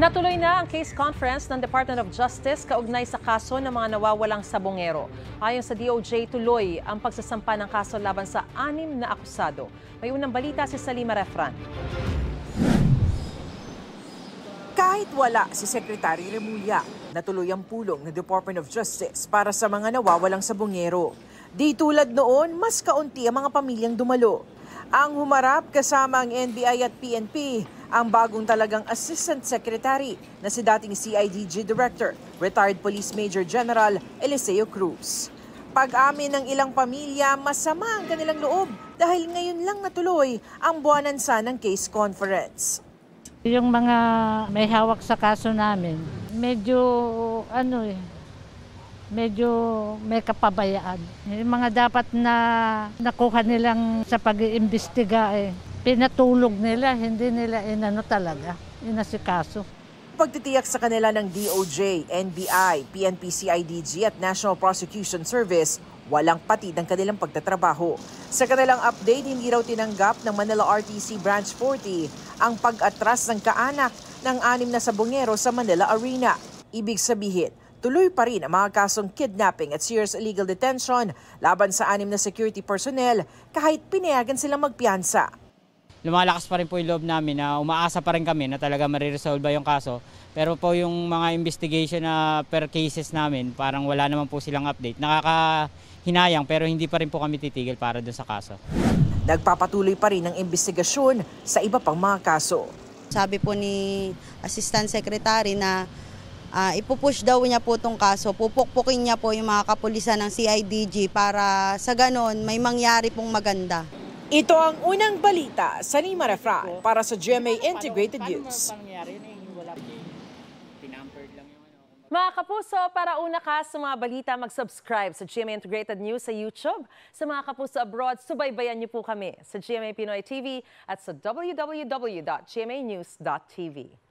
Natuloy na ang case conference ng Department of Justice kaugnay sa kaso ng mga nawawalang sabongero. Ayon sa DOJ, tuloy ang pagsasampa ng kaso laban sa anim na akusado. May unang balita si Salima Refran. Kahit wala si Secretary Remulla, natuloy ang pulong ng Department of Justice para sa mga nawawalang sabongero. Di tulad noon, mas kaunti ang mga pamilyang dumalo. Ang humarap kasama ang NBI at PNP ang bagong talagang Assistant Secretary na si dating CIDG Director, retired Police Major General Eliseo Cruz. Pag-amin ng ilang pamilya, masama ang kanilang loob dahil ngayon lang natuloy ang buwanan sa ng case conference. Yung mga may hawak sa kaso namin, medyo ano eh, medyo may kapabayaan. Yung mga dapat na nakuha nilang sa pag-iimbestiga eh, pinatulog nila, hindi nila inano talaga, inasikaso pagtitiyak sa kanila ng DOJ, NBI, PNP-CIDG at National Prosecution Service, walang patid ang kanilang pagtatrabaho. Sa kanilang update, hindi raw tinanggap ng Manila RTC Branch 40 ang pag-atras ng kaanak ng anim na sabongero sa Manila Arena. Ibig sabihin, tuloy pa rin ang mga kasong kidnapping at serious illegal detention laban sa anim na security personnel kahit pinayagan silang magpiyansa lumalakas pa rin po yung loob namin na umaasa pa rin kami na talaga mariresolve ba yung kaso. Pero po yung mga investigation na per cases namin, parang wala naman po silang update. Nakakahinayang pero hindi pa rin po kami titigil para doon sa kaso. Nagpapatuloy pa rin ang investigasyon sa iba pang mga kaso. Sabi po ni Assistant Secretary na uh, ipupush daw niya po itong kaso, pupukpukin niya po yung mga kapulisan ng CIDG para sa ganon may mangyari pong maganda. Ito ang unang balita sa Lima Refrain para sa GMA Integrated News. Ano. Mga kapuso, para una ka sa mga balita, mag-subscribe sa GMA Integrated News sa YouTube. Sa mga kapuso abroad, subaybayan niyo po kami sa GMA Pinoy TV at sa www.gmanews.tv.